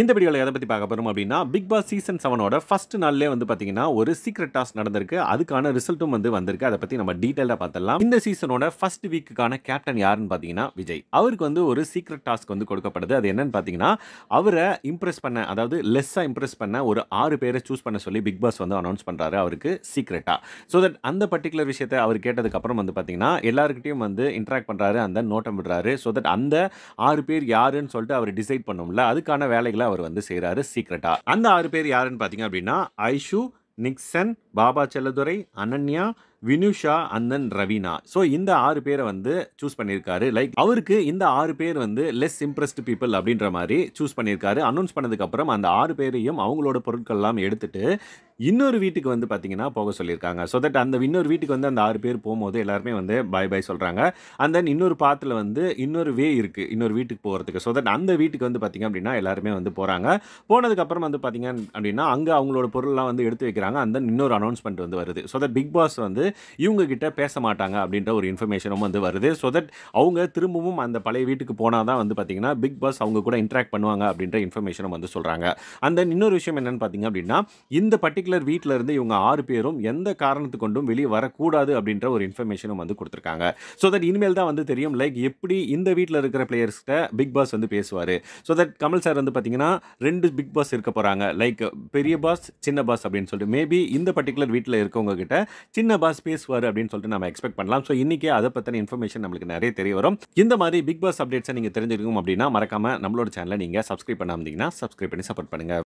இந்த வீடியோவில் எதை பற்றி பார்க்க போகிறோம் அப்படின்னா பிக் பாஸ் சீசன் செவனோட ஃபர்ஸ்ட் நாள்லேயே வந்து பார்த்தீங்கன்னா ஒரு சீக்ரெட் டாஸ் நடந்திருக்கு அதுக்கான ரிசல்ட்டும் வந்து வந்திருக்கு அதை பற்றி நம்ம டீட்டெயிலாக பார்த்தலாம் இந்த சீசனோட ஃபர்ஸ்ட் வீக்குக்கான கேப்டன் யாருன்னு பார்த்தீங்கன்னா விஜய் அவருக்கு வந்து ஒரு சீக்ரெட் டாஸ்க் வந்து கொடுக்கப்படுது அது என்னன்னு பார்த்தீங்கன்னா அவரை இம்ப்ரெஸ் பண்ண அதாவது லெஸ்ஸாக இம்ப்ரெஸ் பண்ண ஒரு ஆறு பேரை சூஸ் பண்ண சொல்லி பிக் பாஸ் வந்து அனௌன்ஸ் பண்ணுறாரு அவருக்கு சீக்ரெட்டாக ஸோ தட் அந்த பர்டிகுலர் விஷயத்தை அவர் கேட்டதுக்கப்புறம் வந்து பார்த்தீங்கன்னா எல்லாருக்கிட்டையும் வந்து இன்ட்ராக்ட் பண்ணுறாரு அந்த நோட்டம் விடுறாரு ஸோ தட் அந்த ஆறு பேர் யாருன்னு சொல்லிட்டு அவர் டிசைட் பண்ணோம்ல அதுக்கான வேலைகளை அவர் வந்து செய்கிறாரு சீக்ரெட்டாக அந்த ஆறு பேர் யாருன்னு பார்த்தீங்க அப்படின்னா ஐஷு நிக்சன் பாபா செல்லதுரை அனன்யா வினுஷா அந்தன் ரவீனா ஸோ இந்த ஆறு பேரை வந்து சூஸ் பண்ணியிருக்காரு லைக் அவருக்கு இந்த ஆறு பேர் வந்து லெஸ் இம்ப்ரெஸ்ட் பீப்புள் அப்படின்ற மாதிரி சூஸ் பண்ணியிருக்காரு அனௌன்ஸ் பண்ணதுக்கப்புறம் அந்த ஆறு பேரையும் அவங்களோட பொருட்கள்லாம் எடுத்துட்டு இன்னொரு வீட்டுக்கு வந்து பார்த்தீங்கன்னா போக சொல்லியிருக்காங்க ஸோ தட் அந்த இன்னொரு வீட்டுக்கு வந்து அந்த ஆறு பேர் போகும்போது எல்லாருமே வந்து பாய் பாய் சொல்கிறாங்க அண்ட் தென் இன்னொரு பாத்தில் வந்து இன்னொரு வே இருக்குது இன்னொரு வீட்டுக்கு போகிறதுக்கு ஸோ தட் அந்த வீட்டுக்கு வந்து பார்த்திங்க அப்படின்னா எல்லாருமே வந்து போகிறாங்க போனதுக்கப்புறம் வந்து பார்த்திங்க அப்படின்னா அங்கே அவங்களோட பொருள்லாம் வந்து எடுத்து வைக்கிறாங்க அந்த இன்னொரு அனௌன்ஸ்மெண்ட் வந்து வருது ஸோ தட் பிக் பாஸ் வந்து இவங்க கிட்ட பேச மாட்டாங்க அப்படின்ற ஒரு இன்ஃபர்மேஷனும் வந்து வருது ஸோ தட் அவங்க திரும்பவும் அந்த பழைய வீட்டுக்கு போனால் தான் வந்து பார்த்தீங்கன்னா பிக் பாஸ் அவங்க கூட இன்ட்ராக்ட் பண்ணுவாங்க அப்படின்ற இன்ஃபர்மேஷனும் வந்து சொல்கிறாங்க அந்த இன்னொரு விஷயம் என்னென்னு பார்த்தீங்க அப்படின்னா இந்த பர்டிகுலர் வீட்டில் இருந்து இவங்க ஆறு பேரும் எந்த காரணத்து கொண்டும் வெளியே வரக்கூடாது அப்படின்ற ஒரு இன்ஃபர்மேஷனும் வந்து கொடுத்துருக்காங்க ஸோ தட் இனிமேல் தான் வந்து தெரியும் லைக் எப்படி இந்த வீட்டில் இருக்கிற பிளேயர்ஸ்கிட்ட பிக் பாஸ் வந்து பேசுவார் ஸோ தட் கமல் சார் வந்து பார்த்தீங்கன்னா ரெண்டு பிக் பாஸ் இருக்க போகிறாங்க லைக் பெரிய பாஸ் சின்ன பாஸ் அப்படின்னு சொல்லிட்டு மேபி இந்த பர்டிகுலர் வீட்டில் இருக்கவங்க கிட்ட சின்ன பாஸ் பாஸ் பேசுவார் அப்படின்னு சொல்லிட்டு நம்ம எக்ஸ்பெக்ட் பண்ணலாம் ஸோ இன்றைக்கே அதை பற்றின இன்ஃபர்மேஷன் நம்மளுக்கு நிறைய தெரிய வரும் இந்த மாதிரி பிக் பாஸ் அப்டேட்ஸை நீங்கள் தெரிஞ்சுக்கணும் அப்படின்னா மறக்காமல் நம்மளோட சேனலை நீங்கள் சப்ஸ்கிரைப் பண்ணாமதிங்கன்னா சப்ஸ்கிரைப் பண்ணி சப்போர்ட் பண்ணுங்கள்